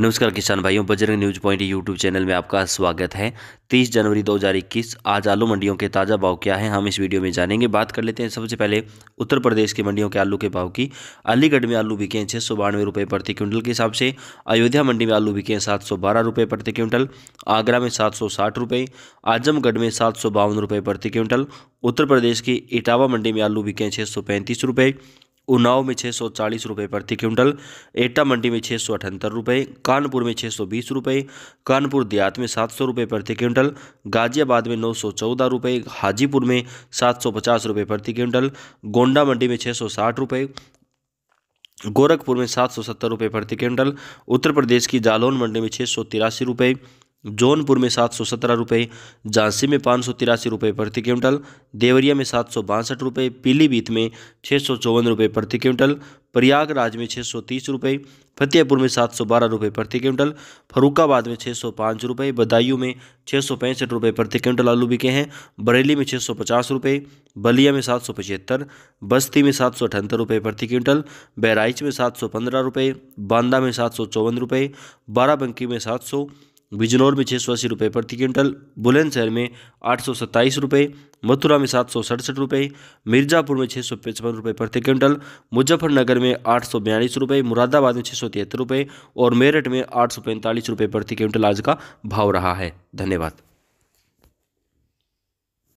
नमस्कार किसान भाइयों Bajrang news point YouTube channel में आपका स्वागत है 30 जनवरी 2021 आज आलू मंडियों के ताज़ा भाव क्या है हम इस वीडियो में जानेंगे बात कर लेते हैं सबसे पहले उत्तर प्रदेश के मंडियों के आलू के भाव की अलीगढ़ में आलू बिके हैं छः सौ बानवे रुपये प्रति क्विंटल के हिसाब से अयोध्या मंडी में आलू बिके हैं सात सौ बारह रुपये प्रति क्विंटल आगरा में सात सौ साठ रुपये आजमगढ़ में सात सौ बावन रुपये प्रति क्विंटल उत्तर प्रदेश की इटावा मंडी में आलू बिके हैं छः सौ पैंतीस रुपये उन्नाव में छः सौ चालीस रुपये प्रति क्विंटल एटा मंडी में छः सौ अठहत्तर रुपये कानपुर में छः सौ बीस रुपये कानपुर देहात में सात सौ रुपये प्रति क्विंटल गाजियाबाद में नौ सौ चौदह रुपये हाजीपुर में सात सौ पचास रुपये प्रति क्विंटल गोंडा मंडी में छः सौ साठ रुपये गोरखपुर में सात सौ सत्तर रुपये प्रति क्विंटल उत्तर प्रदेश की जालौन मंडी में छः सौ तिरासी रुपये जौनपुर में सात सौ सत्रह रुपये झांसी में पाँच सौ तिरासी रुपये प्रति क्विंटल देवरिया में सात सौ बासठ रुपये पीलीभीत में छः सौ चौवन रुपये प्रति क्विंटल प्रयागराज में छः सौ तीस रुपये फतेहपुर में सात सौ बारह रुपये प्रति क्विंटल फरुखाबाद में छः सौ पाँच रुपये बदायूं में छः सौ पैंसठ रुपये प्रति क्विंटल आलू बिके हैं बरेली में छः सौ पचास रुपये बलिया में सात सौ पचहत्तर बस्ती में सात सौ अठहत्तर रुपये प्रति क्विंटल बहराइच में सात सौ पंद्रह रुपये बांदा में सात सौ चौवन रुपये बाराबंकी में सात सौ बिजनौर में छः सौ अस्सी रुपये प्रति क्विंटल बुलंदशहर में आठ सौ सत्ताईस रुपये मथुरा में सात सौ सड़सठ रुपये मिर्ज़ापुर में छः सौ पचपन रुपये प्रति क्विंटल मुजफ्फरनगर में आठ सौ बयालीस रुपये मुरादाबाद में छः सौ तिहत्तर रुपये और मेरठ में आठ सौ पैंतालीस रुपये प्रति क्विंटल आज का भाव रहा है धन्यवाद